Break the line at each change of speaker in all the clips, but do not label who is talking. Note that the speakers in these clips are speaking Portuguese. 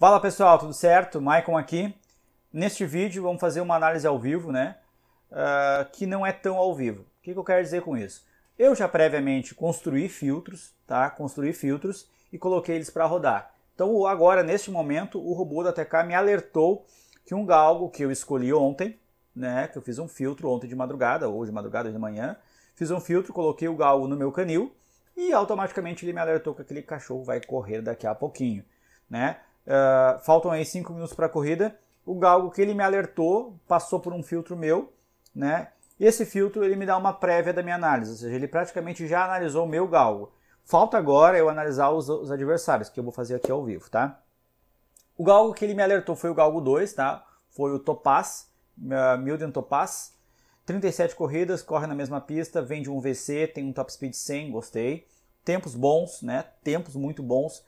Fala pessoal, tudo certo? Maicon aqui. Neste vídeo vamos fazer uma análise ao vivo, né? Uh, que não é tão ao vivo. O que, que eu quero dizer com isso? Eu já previamente construí filtros, tá? Construí filtros e coloquei eles para rodar. Então agora, neste momento, o robô da TK me alertou que um galgo que eu escolhi ontem, né? Que eu fiz um filtro ontem de madrugada, ou de madrugada de manhã, fiz um filtro, coloquei o galgo no meu canil e automaticamente ele me alertou que aquele cachorro vai correr daqui a pouquinho, né? Ah, faltam aí 5 minutos para a corrida. O galgo que ele me alertou passou por um filtro meu, né? E esse filtro ele me dá uma prévia da minha análise, ou seja, ele praticamente já analisou o meu galgo. Falta agora eu analisar os, os adversários, que eu vou fazer aqui ao vivo, tá? O galgo que ele me alertou foi o galgo 2, tá? Foi o Topaz, uh, Milden Topaz. 37 corridas, corre na mesma pista, vende um VC, tem um top speed 100, gostei. Tempos bons, né? Tempos muito bons.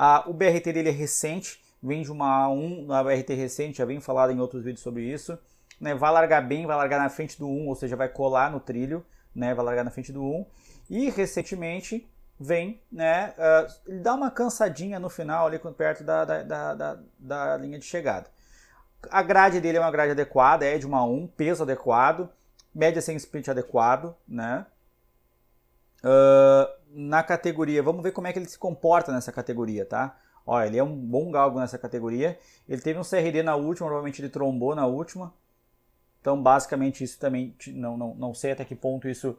Ah, o BRT dele é recente, vem de uma A1 na é BRT recente, já vem falado em outros vídeos sobre isso. Né? Vai largar bem, vai largar na frente do 1, ou seja, vai colar no trilho, né? vai largar na frente do 1. E recentemente vem, né? Uh, ah, ele dá uma cansadinha no final ali perto da, da, da, da, linha de chegada. A grade dele é uma grade adequada, é de uma a 1, peso adequado, média sem sprint adequado, né? Uh, na categoria. Vamos ver como é que ele se comporta nessa categoria, tá? Ó, ele é um bom galgo nessa categoria. Ele teve um CRD na última, provavelmente ele trombou na última. Então, basicamente, isso também, não, não, não sei até que ponto isso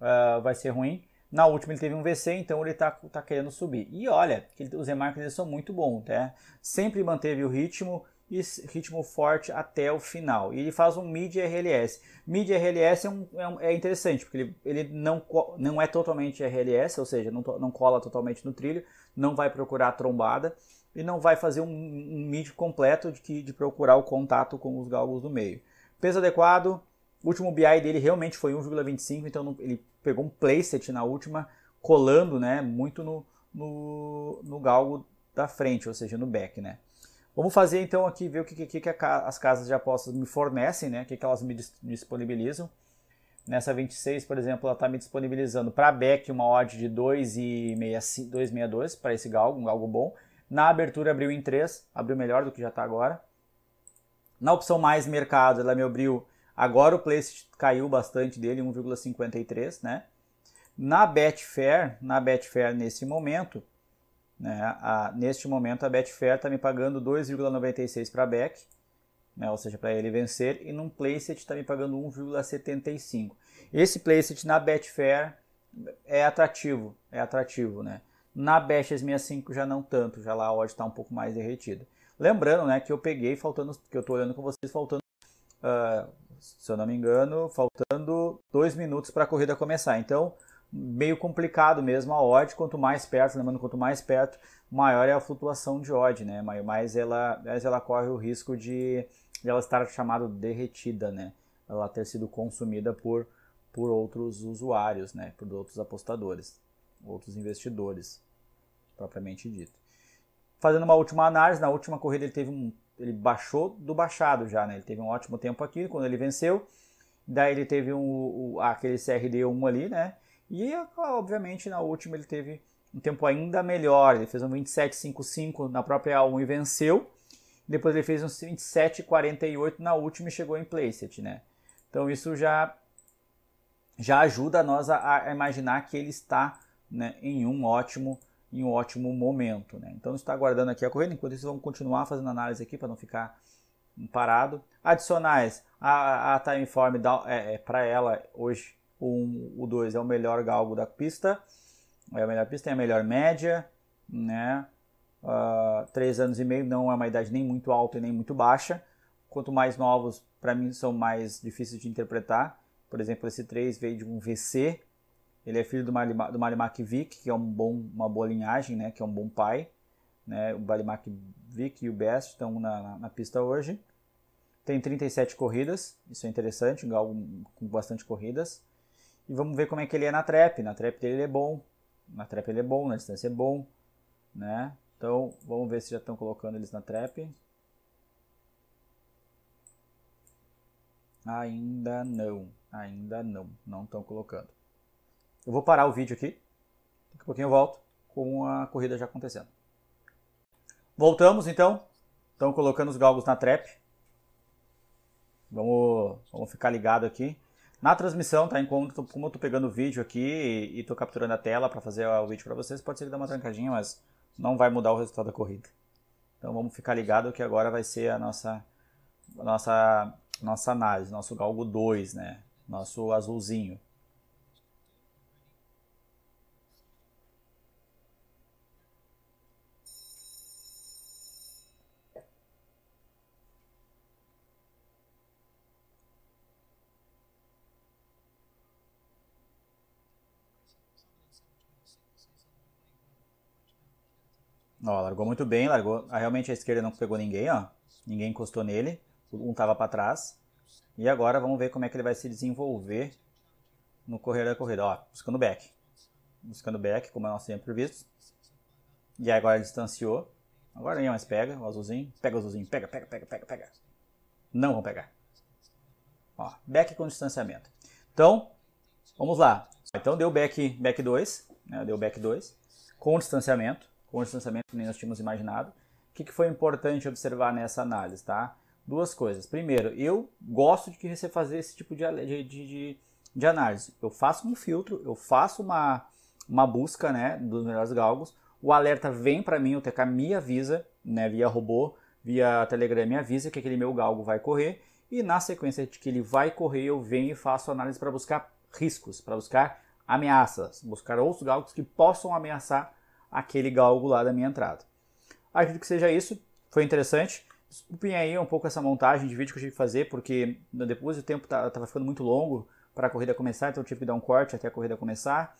uh, vai ser ruim. Na última ele teve um VC, então ele tá, tá querendo subir. E olha, os remarques são muito bons, né? Sempre manteve o ritmo, e ritmo forte até o final. E ele faz um mid RLS. Mid RLS é, um, é, um, é interessante, porque ele, ele não, não é totalmente RLS, ou seja, não, não cola totalmente no trilho, não vai procurar a trombada e não vai fazer um, um mid completo de, que, de procurar o contato com os galgos do meio. Peso adequado, o último BI dele realmente foi 1,25, então não, ele pegou um playset na última, colando né, muito no, no, no galgo da frente, ou seja, no back. Né? Vamos fazer então aqui, ver o que, que, que as casas de apostas me fornecem, né? o que, que elas me disponibilizam. Nessa 26, por exemplo, ela está me disponibilizando para a Beck uma odd de 2,62 para esse galgo, um galgo bom. Na abertura abriu em 3, abriu melhor do que já está agora. Na opção mais mercado, ela me abriu. Agora o place caiu bastante dele, 1,53, né? Na Betfair, na Betfair nesse momento, né? A, neste momento, a Betfair está me pagando 2,96 para back, né? ou seja, para ele vencer, e num playset está me pagando 1,75. Esse playset na Betfair é atrativo, é atrativo, né? Na Betches 65 já não tanto, já lá a odd está um pouco mais derretida. Lembrando, né, que eu peguei faltando, que eu estou olhando com vocês faltando, uh, se eu não me engano, faltando dois minutos para a corrida começar. Então, meio complicado mesmo a odd, quanto mais perto, lembrando, quanto mais perto, maior é a flutuação de odd, né? Mais ela, mais ela corre o risco de, de ela estar chamada derretida, né? Ela ter sido consumida por, por outros usuários, né? Por outros apostadores, outros investidores, propriamente dito. Fazendo uma última análise, na última corrida ele teve um, ele baixou do baixado já, né? Ele teve um ótimo tempo aqui quando ele venceu. Daí ele teve um, um aquele CRD1 ali, né? E, obviamente, na última ele teve um tempo ainda melhor. Ele fez um 27,55 na própria A1 e venceu. Depois ele fez um 27,48 na última e chegou em placet né? Então isso já, já ajuda nós a, a imaginar que ele está né, em um ótimo em um ótimo momento, né? Então está aguardando aqui a corrida. Enquanto isso vamos continuar fazendo análise aqui para não ficar parado. Adicionais, a, a Form é, é, para ela hoje o 2 é o melhor galgo da pista, é a melhor pista, é a melhor média, né? Uh, três anos e meio não é uma idade nem muito alta e nem muito baixa. Quanto mais novos, para mim, são mais difíceis de interpretar. Por exemplo, esse 3 veio de um VC, ele é filho do, Malima, do Malimak que é um bom, uma boa linhagem, né? que é um bom pai. Né? O Malimak Vic e o Best estão na, na pista hoje. Tem 37 corridas, isso é interessante, um galgo com bastante corridas. E vamos ver como é que ele é na trap. Na trap dele ele é bom. Na trap ele é bom, na distância é bom. Né? Então, vamos ver se já estão colocando eles na trap. Ainda não. Ainda não. Não estão colocando. Eu vou parar o vídeo aqui. Daqui a pouquinho eu volto com a corrida já acontecendo. Voltamos então. Estão colocando os galgos na trap. Vamos, vamos ficar ligado aqui. Na transmissão, tá? Enquanto, como eu tô pegando o vídeo aqui e, e tô capturando a tela para fazer o vídeo para vocês, pode ser que dê uma trancadinha, mas não vai mudar o resultado da corrida. Então vamos ficar ligado que agora vai ser a nossa a nossa nossa análise, nosso galgo 2, né? Nosso azulzinho. Ó, largou muito bem, largou. Ah, realmente a esquerda não pegou ninguém, ó. Ninguém encostou nele. Um tava para trás. E agora vamos ver como é que ele vai se desenvolver no correr da corrida. Ó, buscando back. Buscando back, como é nosso sempre visto. E agora ele distanciou. Agora ninguém mais pega o azulzinho. Pega o azulzinho. Pega, pega, pega, pega, pega. Não vão pegar. Ó, back com distanciamento. Então, vamos lá. Então deu back, back 2. Né, deu back 2. Com distanciamento com o distanciamento que nem nós tínhamos imaginado. O que, que foi importante observar nessa análise, tá? Duas coisas. Primeiro, eu gosto de que você fazer esse tipo de, de, de, de análise. Eu faço um filtro, eu faço uma, uma busca né, dos melhores galgos, o alerta vem para mim, o TK me avisa, né, via robô, via Telegram me avisa que aquele meu galgo vai correr, e na sequência de que ele vai correr, eu venho e faço análise para buscar riscos, para buscar ameaças, buscar outros galgos que possam ameaçar aquele galgo lá da minha entrada. Acredito que seja isso, foi interessante. Desculpem aí um pouco essa montagem de vídeo que eu tive que fazer, porque depois o tempo estava tá, ficando muito longo para a corrida começar, então eu tive que dar um corte até a corrida começar.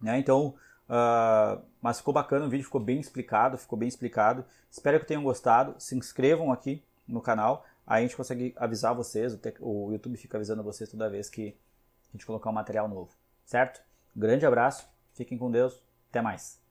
Né? Então, uh, mas ficou bacana, o vídeo ficou bem explicado, ficou bem explicado. Espero que tenham gostado. Se inscrevam aqui no canal, aí a gente consegue avisar vocês, o YouTube fica avisando vocês toda vez que a gente colocar um material novo, certo? Grande abraço, fiquem com Deus, até mais.